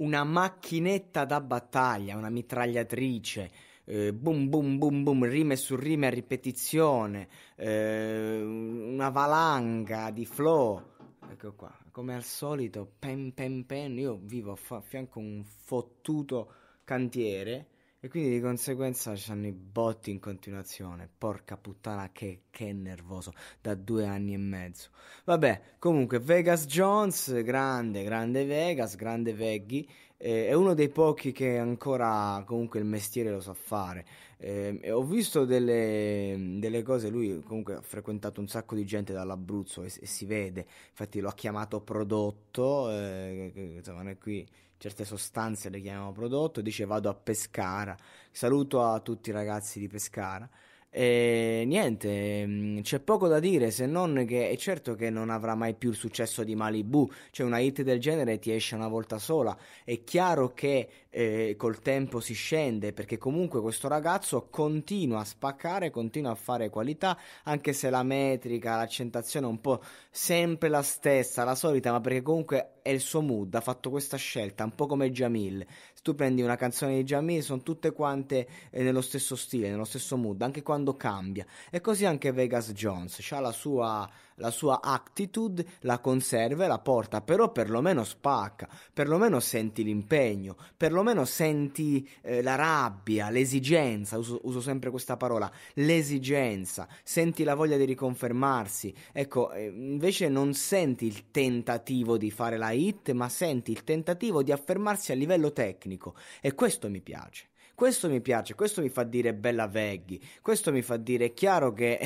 una macchinetta da battaglia, una mitragliatrice, eh, boom boom boom boom, rime su rime a ripetizione, eh, una valanga di flow. Ecco qua, come al solito, pen pen pen, io vivo a fianco a un fottuto cantiere e quindi di conseguenza c'hanno i botti in continuazione. Porca puttana che, che nervoso. Da due anni e mezzo. Vabbè, comunque Vegas Jones, grande, grande Vegas, grande Veggie eh, è uno dei pochi che ancora comunque il mestiere lo sa fare. Eh, ho visto delle, delle, cose, lui comunque ha frequentato un sacco di gente dall'Abruzzo e, e si vede, infatti lo ha chiamato prodotto, eh, insomma noi qui certe sostanze le chiamiamo prodotto, dice vado a Pescara, saluto a tutti i ragazzi di Pescara. E niente, mm, c'è poco da dire se non che è certo che non avrà mai più il successo di Malibu, cioè una hit del genere ti esce una volta sola. È chiaro che eh, col tempo si scende perché comunque questo ragazzo continua a spaccare, continua a fare qualità, anche se la metrica, l'accentazione è un po' sempre la stessa, la solita, ma perché comunque è il suo mood, ha fatto questa scelta, un po' come Jamil. Se tu prendi una canzone di Jamil sono tutte quante eh, nello stesso stile, nello stesso mood, anche quando quando cambia. E così anche Vegas Jones ha la sua, la sua attitude, la conserva e la porta, però perlomeno spacca, perlomeno senti l'impegno, perlomeno senti eh, la rabbia, l'esigenza, uso, uso, sempre questa parola, l'esigenza, senti la voglia di riconfermarsi. Ecco, eh, invece non senti il tentativo di fare la hit, ma senti il tentativo di affermarsi a livello tecnico e questo mi piace. Questo mi piace, questo mi fa dire bella veggy, questo mi fa dire è chiaro che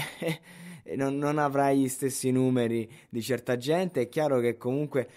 non, non avrai gli stessi numeri di certa gente, è chiaro che comunque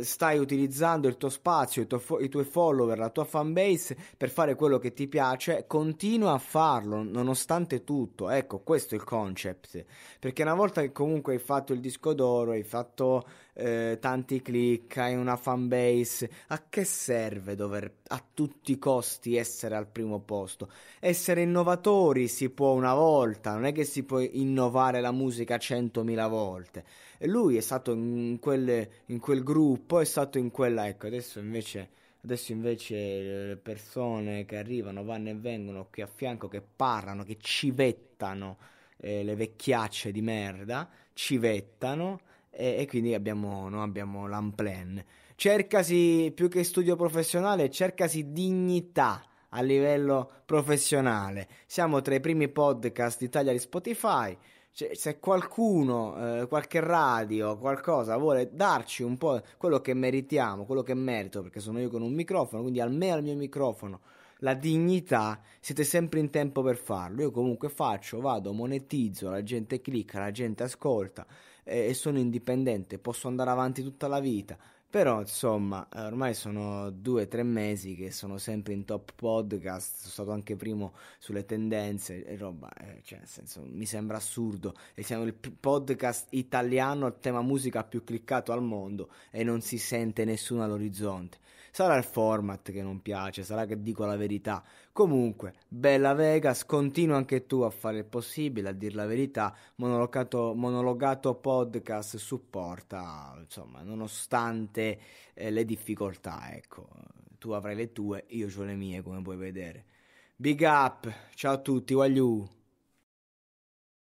stai utilizzando il tuo spazio, il tuo fo- i tuoi follower, la tua fanbase per fare quello che ti piace, continua a farlo nonostante tutto. Ecco, questo è il concept. Perché una volta che comunque hai fatto il disco d'oro, hai fatto eh, tanti click, hai una fanbase, a che serve dover a tutti i costi essere al primo posto? Essere innovatori si può una volta, non è che si può innovare la musica centomila volte. E lui è stato in quel, in quel gruppo è stato in quella, ecco, adesso invece, adesso invece le eh, persone che arrivano, vanno e vengono qui a fianco, che parlano, che civettano eh, le vecchiacce di merda, civettano e, e quindi abbiamo, no, abbiamo l'amplen. Cercasi più che studio professionale, cercasi dignità a livello professionale. Siamo tra i primi podcast d'Italia di Spotify cioè, se qualcuno, eh, qualche radio, qualcosa vuole darci un po' quello che meritiamo, quello che merito, perché sono io con un microfono, quindi almeno al mio microfono, la dignità, siete sempre in tempo per farlo. Io comunque faccio, vado, monetizzo, la gente clicca, la gente ascolta eh, e sono indipendente, posso andare avanti tutta la vita. Però insomma, eh, ormai sono due o tre mesi che sono sempre in top podcast, sono stato anche primo sulle tendenze e roba, eh, cioè nel senso mi sembra assurdo e siamo il podcast italiano al tema musica più cliccato al mondo e non si sente nessuno all'orizzonte. Sarà il format che non piace, sarà che dico la verità. Comunque, bella Vegas, continua anche tu a fare il possibile, a dire la verità. Monologato, monologato podcast supporta, insomma, nonostante eh, le difficoltà, ecco. Tu avrai le tue, io ho le mie, come puoi vedere. Big up, ciao a tutti, wagliu!